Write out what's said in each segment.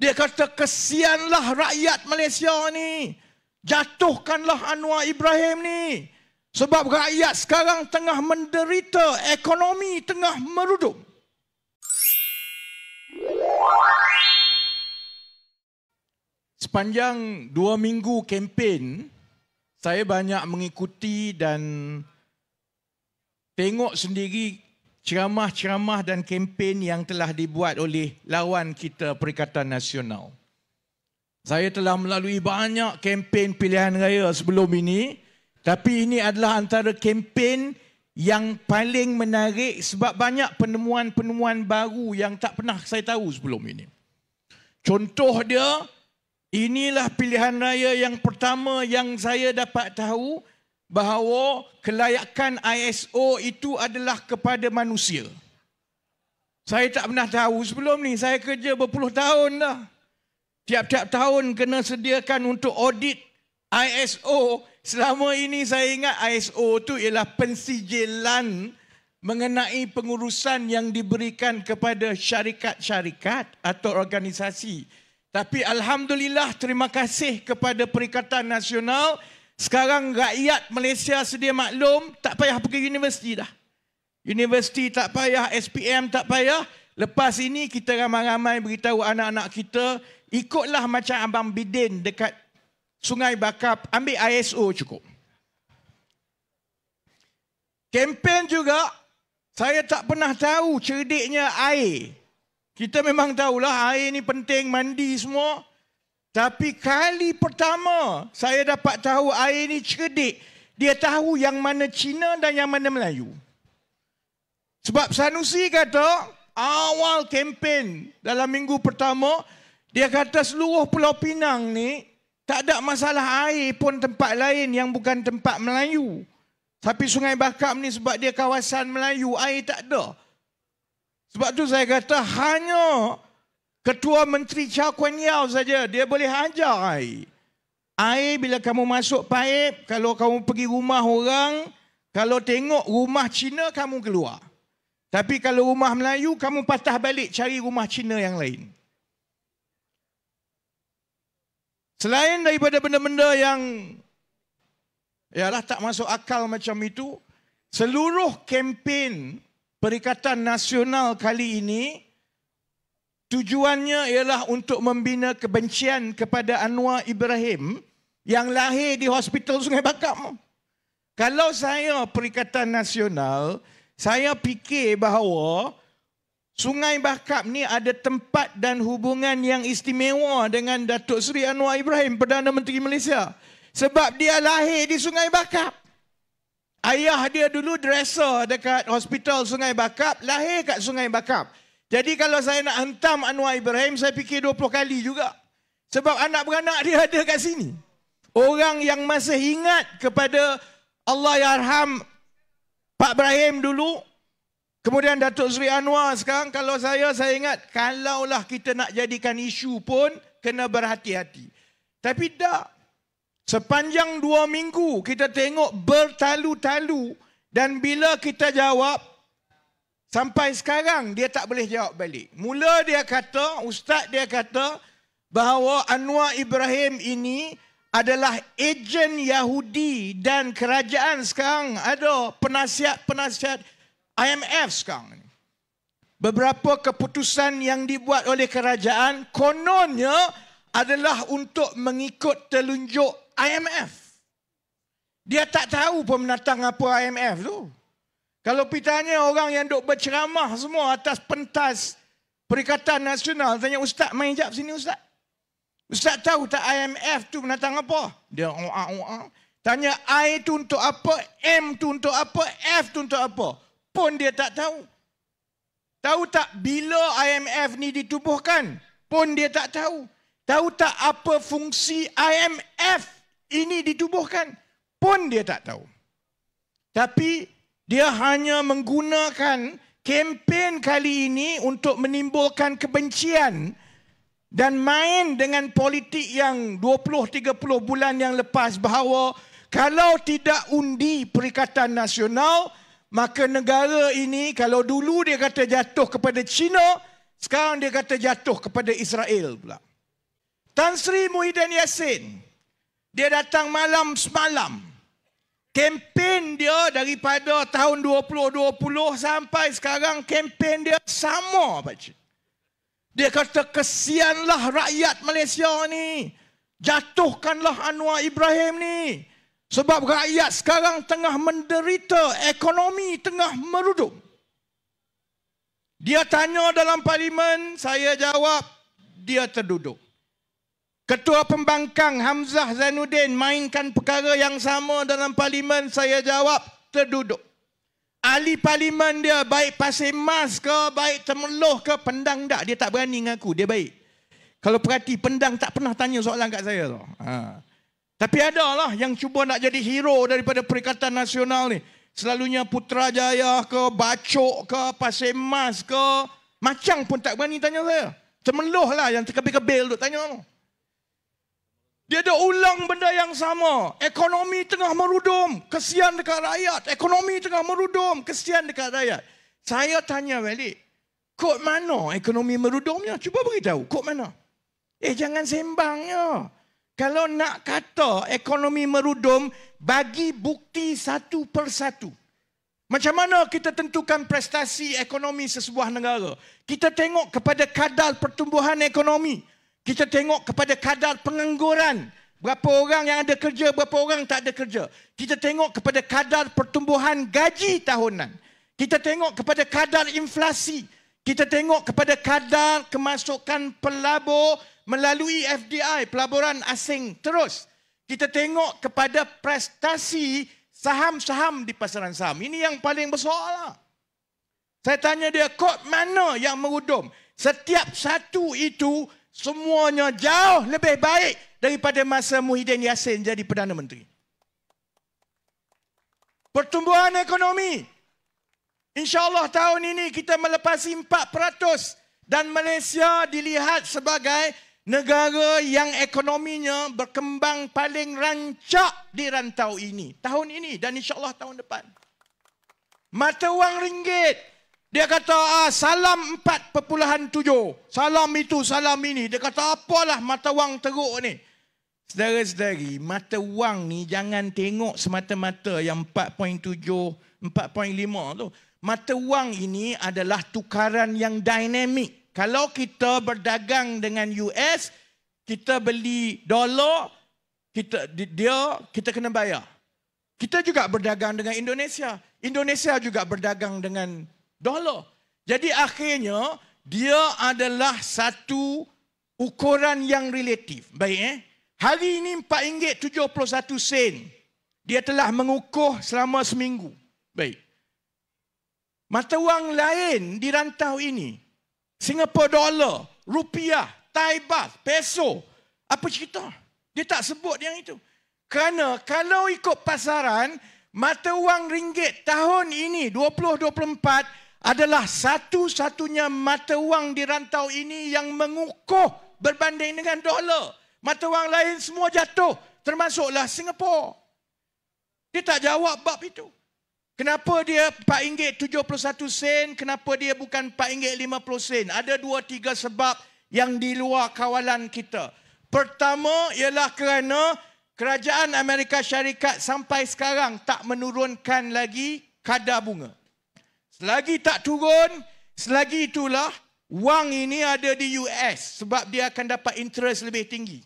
Dia kata, kesianlah rakyat Malaysia ni. Jatuhkanlah Anwar Ibrahim ni. Sebab rakyat sekarang tengah menderita, ekonomi tengah merudum. Sepanjang dua minggu kempen, saya banyak mengikuti dan tengok sendiri ceramah-ceramah dan kempen yang telah dibuat oleh lawan kita Perikatan Nasional. Saya telah melalui banyak kempen pilihan raya sebelum ini tapi ini adalah antara kempen yang paling menarik sebab banyak penemuan-penemuan baru yang tak pernah saya tahu sebelum ini. Contoh dia, inilah pilihan raya yang pertama yang saya dapat tahu bahawa kelayakan ISO itu adalah kepada manusia. Saya tak pernah tahu sebelum ni. Saya kerja berpuluh tahun dah. Tiap-tiap tahun kena sediakan untuk audit ISO. Selama ini saya ingat ISO itu ialah pensijilan mengenai pengurusan yang diberikan kepada syarikat-syarikat atau organisasi. Tapi Alhamdulillah terima kasih kepada Perikatan Nasional sekarang rakyat Malaysia sedia maklum, tak payah pergi universiti dah. Universiti tak payah, SPM tak payah. Lepas ini kita ramai-ramai beritahu anak-anak kita, ikutlah macam Abang Bidin dekat Sungai Bakap, ambil ISO cukup. Kempen juga, saya tak pernah tahu cerdiknya air. Kita memang tahulah air ni penting, mandi semua. Tapi kali pertama saya dapat tahu air ini cerdik. Dia tahu yang mana Cina dan yang mana Melayu. Sebab Sanusi kata awal kempen dalam minggu pertama dia kata seluruh Pulau Pinang ni tak ada masalah air pun tempat lain yang bukan tempat Melayu. Tapi Sungai Bakam ni sebab dia kawasan Melayu air tak ada. Sebab tu saya kata hanya Ketua Menteri Chow Kuen Yao saja dia boleh hajar. air. Air bila kamu masuk paip, kalau kamu pergi rumah orang, kalau tengok rumah Cina kamu keluar. Tapi kalau rumah Melayu, kamu patah balik cari rumah Cina yang lain. Selain daripada benda-benda yang yalah tak masuk akal macam itu, seluruh kempen Perikatan Nasional kali ini Tujuannya ialah untuk membina kebencian kepada Anwar Ibrahim yang lahir di hospital Sungai Bakam. Kalau saya Perikatan Nasional, saya fikir bahawa Sungai Bakam ni ada tempat dan hubungan yang istimewa dengan Datuk Seri Anwar Ibrahim, Perdana Menteri Malaysia. Sebab dia lahir di Sungai Bakam. Ayah dia dulu dresser dekat hospital Sungai Bakap, lahir kat Sungai Bakap. Jadi kalau saya nak hentam Anwar Ibrahim, saya fikir 20 kali juga. Sebab anak-beranak dia ada kat sini. Orang yang masih ingat kepada Allah Ya Arham, Pak Ibrahim dulu, kemudian Datuk Sri Anwar sekarang, kalau saya, saya ingat, kalaulah kita nak jadikan isu pun, kena berhati-hati. Tapi tak. Sepanjang dua minggu, kita tengok bertalu-talu, dan bila kita jawab, Sampai sekarang dia tak boleh jawab balik. Mula dia kata, ustaz dia kata bahawa Anwar Ibrahim ini adalah ejen Yahudi dan kerajaan sekarang ada penasihat-penasihat IMF sekarang. Beberapa keputusan yang dibuat oleh kerajaan kononnya adalah untuk mengikut telunjuk IMF. Dia tak tahu pun menatang apa IMF tu. Kalau pitanya orang yang duk berceramah semua atas pentas Perikatan Nasional, tanya Ustaz main jap sini Ustaz. Ustaz tahu tak IMF tu menatang apa? Dia ua ua. Tanya I tu untuk apa, M tu untuk apa, F tu untuk apa. Pun dia tak tahu. Tahu tak bila IMF ni ditubuhkan? Pun dia tak tahu. Tahu tak apa fungsi IMF ini ditubuhkan? Pun dia tak tahu. Tapi dia hanya menggunakan kempen kali ini untuk menimbulkan kebencian dan main dengan politik yang 20-30 bulan yang lepas bahawa kalau tidak undi Perikatan Nasional, maka negara ini kalau dulu dia kata jatuh kepada China, sekarang dia kata jatuh kepada Israel pula. Tan Sri Muhyiddin Yassin, dia datang malam semalam kempen dia daripada tahun 2020 sampai sekarang kempen dia sama pakcik. Dia kata kesianlah rakyat Malaysia ni. Jatuhkanlah Anwar Ibrahim ni. Sebab rakyat sekarang tengah menderita, ekonomi tengah merudum. Dia tanya dalam parlimen, saya jawab, dia terduduk. Ketua Pembangkang Hamzah Zainuddin mainkan perkara yang sama dalam parlimen saya jawab terduduk. Ahli parlimen dia baik pasir mas ke, baik temeluh ke, pendang tak. Dia tak berani dengan aku, dia baik. Kalau perhati pendang tak pernah tanya soalan kat saya Ha. Tapi ada lah yang cuba nak jadi hero daripada Perikatan Nasional ni. Selalunya Putrajaya ke, Bacok ke, Pasir Mas ke. Macam pun tak berani tanya saya. Temeluh lah yang terkebil-kebil duduk tanya. Tu. Dia dah ulang benda yang sama. Ekonomi tengah merudum. Kesian dekat rakyat. Ekonomi tengah merudum. Kesian dekat rakyat. Saya tanya balik. Kok mana ekonomi merudumnya? Cuba beritahu. Kok mana? Eh jangan sembangnya. Kalau nak kata ekonomi merudum, bagi bukti satu persatu. Macam mana kita tentukan prestasi ekonomi sesebuah negara? Kita tengok kepada kadar pertumbuhan ekonomi. Kita tengok kepada kadar pengangguran. Berapa orang yang ada kerja, berapa orang tak ada kerja. Kita tengok kepada kadar pertumbuhan gaji tahunan. Kita tengok kepada kadar inflasi. Kita tengok kepada kadar kemasukan pelabur melalui FDI, pelaburan asing terus. Kita tengok kepada prestasi saham-saham di pasaran saham. Ini yang paling bersoalan. Saya tanya dia, kot mana yang merudum? Setiap satu itu, semuanya jauh lebih baik daripada masa Muhyiddin Yassin jadi Perdana Menteri. Pertumbuhan ekonomi. InsyaAllah tahun ini kita melepasi 4% dan Malaysia dilihat sebagai negara yang ekonominya berkembang paling rancak di rantau ini. Tahun ini dan insyaAllah tahun depan. Mata wang ringgit dia kata ah, salam 4.7. Salam itu, salam ini. Dia kata apalah mata wang teruk ni. Sedara-sedari, mata wang ni jangan tengok semata-mata yang 4.7, 4.5 tu. Mata wang ini adalah tukaran yang dinamik. Kalau kita berdagang dengan US, kita beli dolar, kita dia kita kena bayar. Kita juga berdagang dengan Indonesia. Indonesia juga berdagang dengan dolar. Jadi akhirnya dia adalah satu ukuran yang relatif. Baik eh. Hari ini RM4.71 sen. Dia telah mengukuh selama seminggu. Baik. Mata wang lain di rantau ini. Singapura dollar, rupiah, Thai baht, peso. Apa cerita? Dia tak sebut yang itu. Kerana kalau ikut pasaran, mata wang ringgit tahun ini 2024 adalah satu-satunya mata wang di rantau ini yang mengukuh berbanding dengan dolar. Mata wang lain semua jatuh, termasuklah Singapura. Dia tak jawab bab itu. Kenapa dia RM4.71 sen, kenapa dia bukan RM4.50 sen? Ada dua tiga sebab yang di luar kawalan kita. Pertama ialah kerana kerajaan Amerika Syarikat sampai sekarang tak menurunkan lagi kadar bunga. Selagi tak turun, selagi itulah wang ini ada di US sebab dia akan dapat interest lebih tinggi.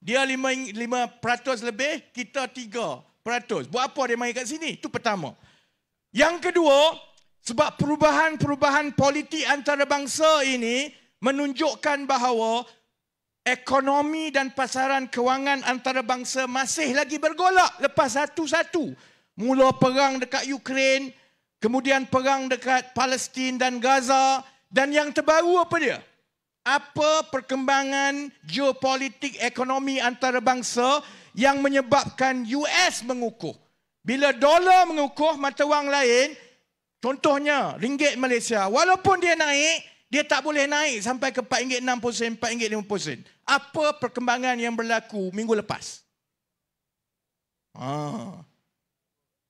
Dia 5%, 5% lebih, kita 3%. Buat apa dia main kat sini? Itu pertama. Yang kedua, sebab perubahan-perubahan politik antarabangsa ini menunjukkan bahawa ekonomi dan pasaran kewangan antarabangsa masih lagi bergolak lepas satu-satu. Mula perang dekat Ukraine, Kemudian perang dekat Palestin dan Gaza dan yang terbaru apa dia? Apa perkembangan geopolitik ekonomi antarabangsa yang menyebabkan US mengukuh? Bila dolar mengukuh mata wang lain, contohnya ringgit Malaysia, walaupun dia naik, dia tak boleh naik sampai ke 4.60 sen, 4.50 sen. Apa perkembangan yang berlaku minggu lepas? Ah.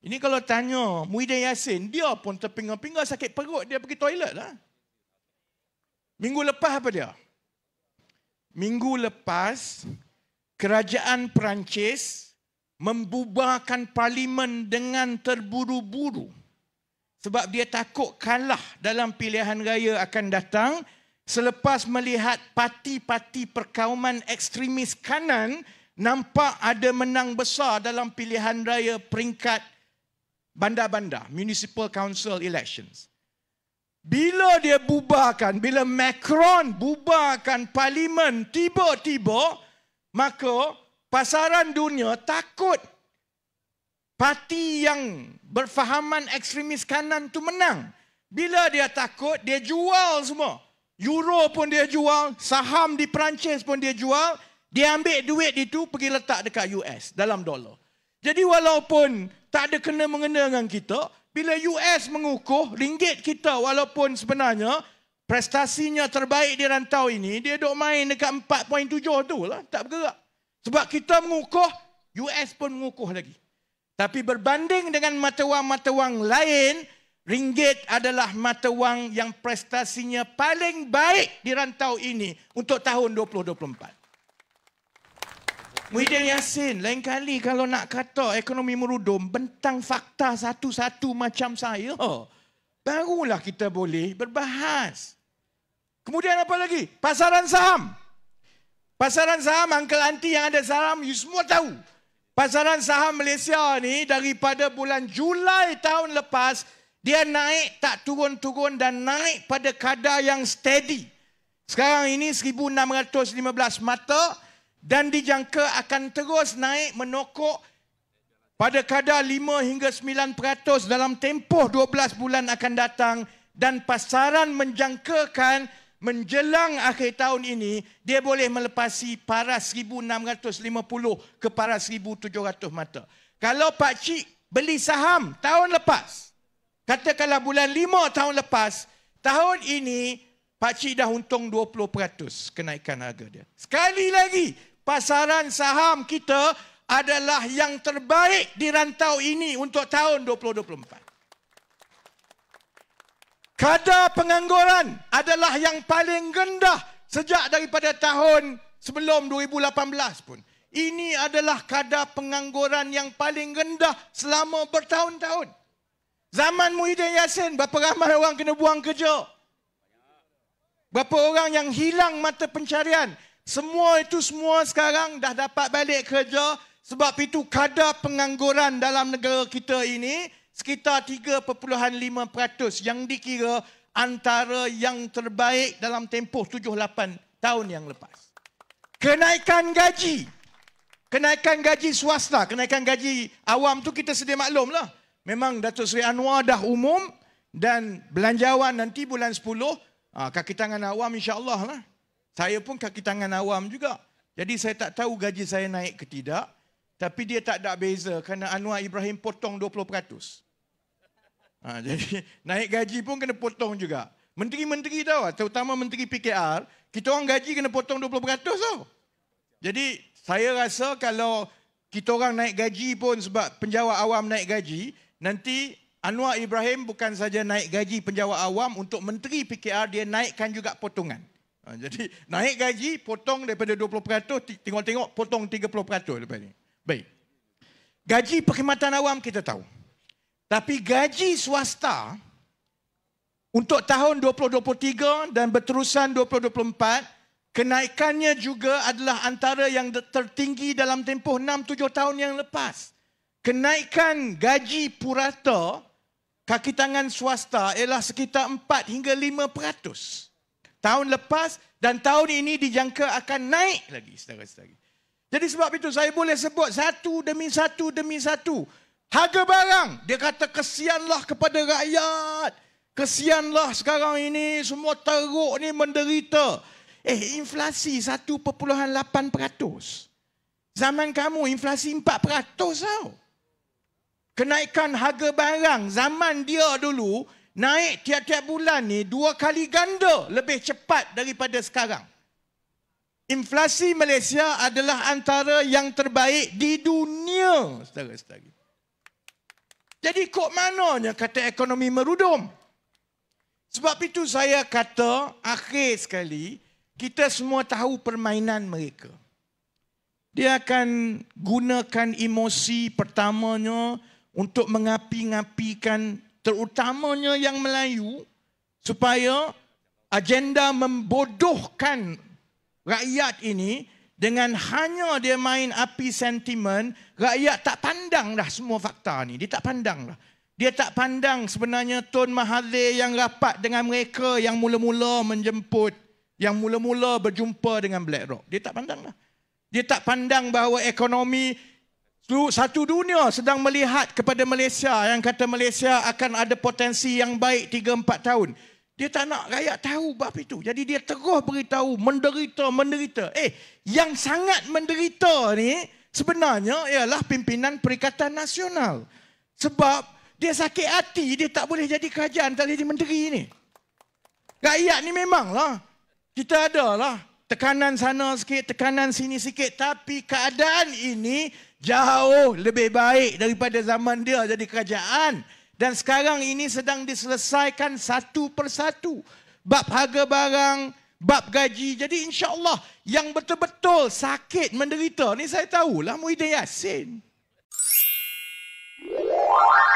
Ini kalau tanya Muhyiddin Yassin, dia pun terpinga-pinga sakit perut, dia pergi toilet lah. Minggu lepas apa dia? Minggu lepas, kerajaan Perancis membubarkan parlimen dengan terburu-buru. Sebab dia takut kalah dalam pilihan raya akan datang selepas melihat parti-parti perkauman ekstremis kanan nampak ada menang besar dalam pilihan raya peringkat bandar-bandar, municipal council elections. Bila dia bubarkan, bila Macron bubarkan parlimen tiba-tiba, maka pasaran dunia takut parti yang berfahaman ekstremis kanan tu menang. Bila dia takut, dia jual semua. Euro pun dia jual, saham di Perancis pun dia jual. Dia ambil duit itu pergi letak dekat US dalam dolar. Jadi walaupun tak ada kena mengena dengan kita, bila US mengukuh ringgit kita walaupun sebenarnya prestasinya terbaik di rantau ini, dia dok main dekat 4.7 tu lah, tak bergerak. Sebab kita mengukuh, US pun mengukuh lagi. Tapi berbanding dengan mata wang-mata wang lain, ringgit adalah mata wang yang prestasinya paling baik di rantau ini untuk tahun 2024. Muhyiddin Yassin, lain kali kalau nak kata ekonomi merudum, bentang fakta satu-satu macam saya, barulah kita boleh berbahas. Kemudian apa lagi? Pasaran saham. Pasaran saham, Uncle Aunty yang ada saham, you semua tahu. Pasaran saham Malaysia ni daripada bulan Julai tahun lepas, dia naik tak turun-turun dan naik pada kadar yang steady. Sekarang ini 1,615 mata, dan dijangka akan terus naik menokok pada kadar 5 hingga 9% dalam tempoh 12 bulan akan datang dan pasaran menjangkakan menjelang akhir tahun ini dia boleh melepasi paras 1650 ke paras 1700 mata. Kalau pak cik beli saham tahun lepas katakanlah bulan 5 tahun lepas tahun ini Pakcik dah untung 20% kenaikan harga dia. Sekali lagi, pasaran saham kita adalah yang terbaik di rantau ini untuk tahun 2024. Kadar pengangguran adalah yang paling rendah sejak daripada tahun sebelum 2018 pun. Ini adalah kadar pengangguran yang paling rendah selama bertahun-tahun. Zaman Muhyiddin Yassin, berapa ramai orang kena buang kerja? Berapa orang yang hilang mata pencarian. Semua itu semua sekarang dah dapat balik kerja. Sebab itu kadar pengangguran dalam negara kita ini sekitar 3.5% yang dikira antara yang terbaik dalam tempoh 7-8 tahun yang lepas. Kenaikan gaji. Kenaikan gaji swasta, kenaikan gaji awam tu kita sedia maklum lah. Memang Datuk Seri Anwar dah umum dan belanjawan nanti bulan Ha, kaki tangan awam insyaAllah lah. Saya pun kaki tangan awam juga. Jadi saya tak tahu gaji saya naik ke tidak. Tapi dia tak ada beza kerana Anwar Ibrahim potong 20%. Ha, ah, jadi naik gaji pun kena potong juga. Menteri-menteri tau, terutama menteri PKR, kita orang gaji kena potong 20% tau. Jadi saya rasa kalau kita orang naik gaji pun sebab penjawat awam naik gaji, nanti Anwar Ibrahim bukan saja naik gaji penjawat awam untuk menteri PKR, dia naikkan juga potongan. Ha, jadi naik gaji, potong daripada 20%, tengok-tengok potong 30% lepas ini. Baik. Gaji perkhidmatan awam kita tahu. Tapi gaji swasta untuk tahun 2023 dan berterusan 2024, kenaikannya juga adalah antara yang tertinggi dalam tempoh 6-7 tahun yang lepas. Kenaikan gaji purata kaki tangan swasta ialah sekitar 4 hingga 5 peratus. Tahun lepas dan tahun ini dijangka akan naik lagi saudara-saudari. Jadi sebab itu saya boleh sebut satu demi satu demi satu. Harga barang, dia kata kesianlah kepada rakyat. Kesianlah sekarang ini semua teruk ni menderita. Eh inflasi 1.8 peratus. Zaman kamu inflasi 4 peratus tau kenaikan harga barang zaman dia dulu naik tiap-tiap bulan ni dua kali ganda lebih cepat daripada sekarang. Inflasi Malaysia adalah antara yang terbaik di dunia, saudara-saudari. Jadi kok mananya kata ekonomi merudum? Sebab itu saya kata akhir sekali, kita semua tahu permainan mereka. Dia akan gunakan emosi pertamanya, untuk mengapi-ngapikan terutamanya yang Melayu supaya agenda membodohkan rakyat ini dengan hanya dia main api sentimen, rakyat tak pandang dah semua fakta ni. Dia tak pandang dah. Dia tak pandang sebenarnya Tun Mahathir yang rapat dengan mereka yang mula-mula menjemput, yang mula-mula berjumpa dengan BlackRock. Dia tak pandang dah. Dia tak pandang bahawa ekonomi satu dunia sedang melihat kepada Malaysia yang kata Malaysia akan ada potensi yang baik 3-4 tahun. Dia tak nak rakyat tahu bab itu. Jadi dia terus beritahu menderita, menderita. Eh, yang sangat menderita ni sebenarnya ialah pimpinan Perikatan Nasional. Sebab dia sakit hati, dia tak boleh jadi kerajaan, tak boleh jadi menteri ni. Rakyat ni memanglah, kita adalah tekanan sana sikit, tekanan sini sikit. Tapi keadaan ini jauh lebih baik daripada zaman dia jadi kerajaan. Dan sekarang ini sedang diselesaikan satu persatu. Bab harga barang, bab gaji. Jadi insya Allah yang betul-betul sakit menderita. Ni saya tahulah Muhyiddin Yassin. Yeah.